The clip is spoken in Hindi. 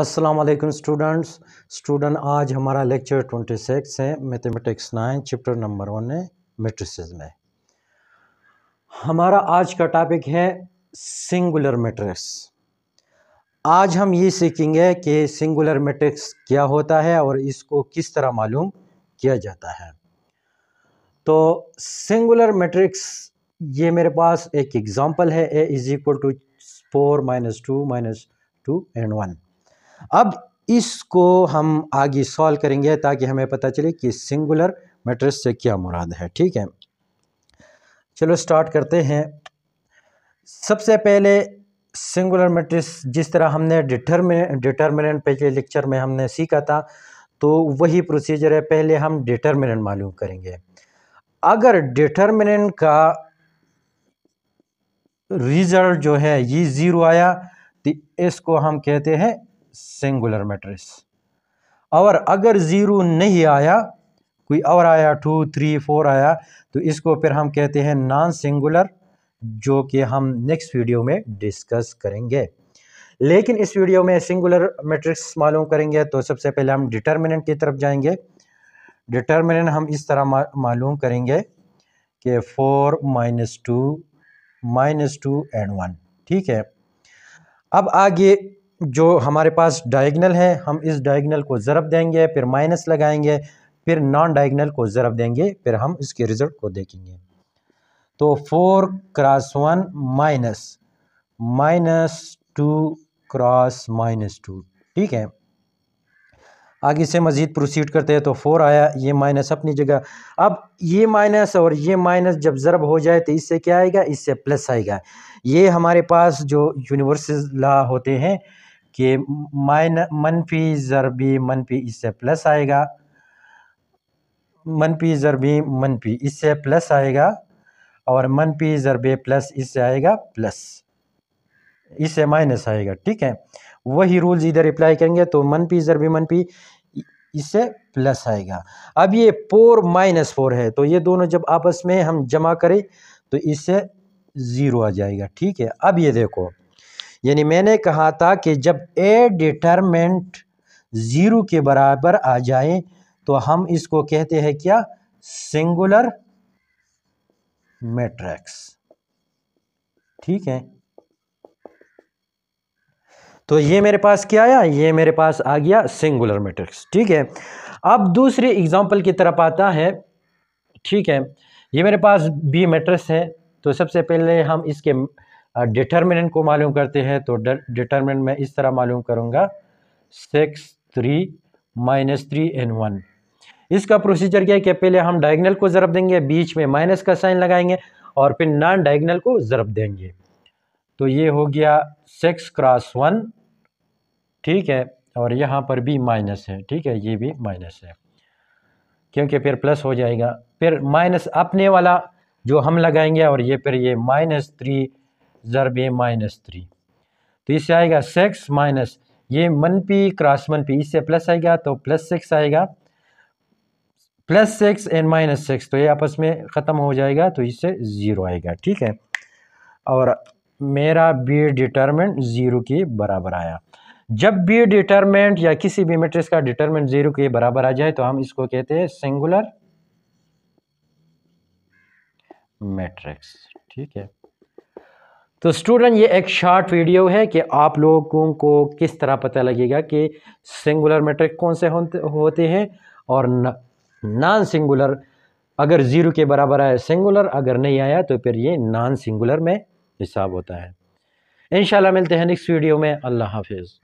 अस्सलाम वालेकुम स्टूडेंट्स स्टूडेंट आज हमारा लेक्चर 26 है mathematics nine chapter number one है मेट्रिस में हमारा आज का टॉपिक है सिंगुलर मैट्रिक्स आज हम ये सीखेंगे कि सिंगुलर मैट्रिक्स क्या होता है और इसको किस तरह मालूम किया जाता है तो सिंगुलर मैट्रिक्स ये मेरे पास एक एग्ज़ाम्पल है A is equal to four minus two minus two and one अब इसको हम आगे सॉल्व करेंगे ताकि हमें पता चले कि सिंगुलर मैट्रिक्स से क्या मुराद है ठीक है चलो स्टार्ट करते हैं सबसे पहले सिंगुलर मैट्रिक्स जिस तरह हमने डिटर्मिनेंट डिटरमिनेंट पिछले लेक्चर में हमने सीखा था तो वही प्रोसीजर है पहले हम डिटरमिनेंट मालूम करेंगे अगर डिटरमिनेंट का रिज़ल्ट जो है ये ज़ीरो आया तो इसको हम कहते हैं सिंगुलर मैट्रिक्स और अगर ज़ीरो नहीं आया कोई और आया टू थ्री फोर आया तो इसको फिर हम कहते हैं नॉन सिंगुलर जो कि हम नेक्स्ट वीडियो में डिस्कस करेंगे लेकिन इस वीडियो में सिंगुलर मैट्रिक्स मालूम करेंगे तो सबसे पहले हम डिटर्मिनेंट की तरफ जाएंगे डिटर्मिनेंट हम इस तरह मालूम करेंगे कि four minus two minus two and one ठीक है अब आगे जो हमारे पास डायगनल है हम इस डायगनल को ज़रब देंगे फिर माइनस लगाएंगे फिर नॉन डायगनल को ज़रब देंगे फिर हम इसके रिज़ल्ट को देखेंगे तो four cross one minus minus two cross minus two ठीक है आगे से मज़ीद प्रोसीड करते हैं तो फोर आया ये माइनस अपनी जगह अब ये माइनस और ये माइनस जब ज़रब हो जाए तो इससे क्या आएगा इससे प्लस आएगा ये हमारे पास जो यूनिवर्सल ला होते हैं कि माइन मनफी ज़रबी मनफी इससे प्लस आएगा मनफी ज़रबी मनफी इससे प्लस आएगा और मनफी ज़रबे प्लस इससे आएगा प्लस इससे माइनस आएगा ठीक है वही रूल्स इधर अप्लाई करेंगे तो मनफी ज़रबी मनफी इससे प्लस आएगा अब ये फोर माइनस फोर है तो ये दोनों जब आपस में हम जमा करें तो इससे ज़ीरो आ जाएगा ठीक है अब ये देखो यानी मैंने कहा था कि जब ए डिटर्मेंट ज़ीरो के बराबर आ जाए तो हम इसको कहते हैं क्या सिंगुलर मैट्रिक्स ठीक है तो ये मेरे पास क्या आया ये मेरे पास आ गया सिंगुलर मैट्रिक्स ठीक है अब दूसरे एग्जांपल की तरफ आता है ठीक है ये मेरे पास बी मैट्रिक्स है तो सबसे पहले हम इसके डिटर्मिनेंट को मालूम करते हैं तो डिटर्मिनेंट मैं इस तरह मालूम करूँगा six three minus three and one इसका प्रोसीजर क्या है कि पहले हम डायगनल को ज़रब देंगे बीच में माइनस का साइन लगाएंगे और फिर नॉन डायगनल को ज़रब देंगे तो ये हो गया सिक्स क्रॉस वन ठीक है और यहाँ पर भी माइनस है ठीक है ये भी माइनस है क्योंकि फिर प्लस हो जाएगा फिर माइनस अपने वाला जो हम लगाएंगे और ये फिर ये माइनस थ्री ज़रब माइनस थ्री तो इससे आएगा सिक्स माइनस ये मनपी क्रॉस मनपी इससे प्लस आएगा तो प्लस सिक्स आएगा plus six and minus six तो ये आपस में ख़त्म हो जाएगा तो इससे ज़ीरो आएगा ठीक है और मेरा बी डिटर्मेंट ज़ीरो के बराबर आया जब भी डिटर्मेंट या किसी भी मेट्रिक्स का डिटर्मेंट जीरो के बराबर आ जाए तो हम इसको कहते हैं सिंगुलर मैट्रिक्स ठीक है तो स्टूडेंट ये एक शॉर्ट वीडियो है कि आप लोगों को किस तरह पता लगेगा कि सिंगुलर मैट्रिक कौन से होते हैं और नॉन सिंगुलर अगर ज़ीरो के बराबर आया सिंगुलर अगर नहीं आया तो फिर ये नॉन सिंगुलर में हिसाब होता है इन मिलते हैं नेक्स्ट वीडियो में अल्लाह हाफिज़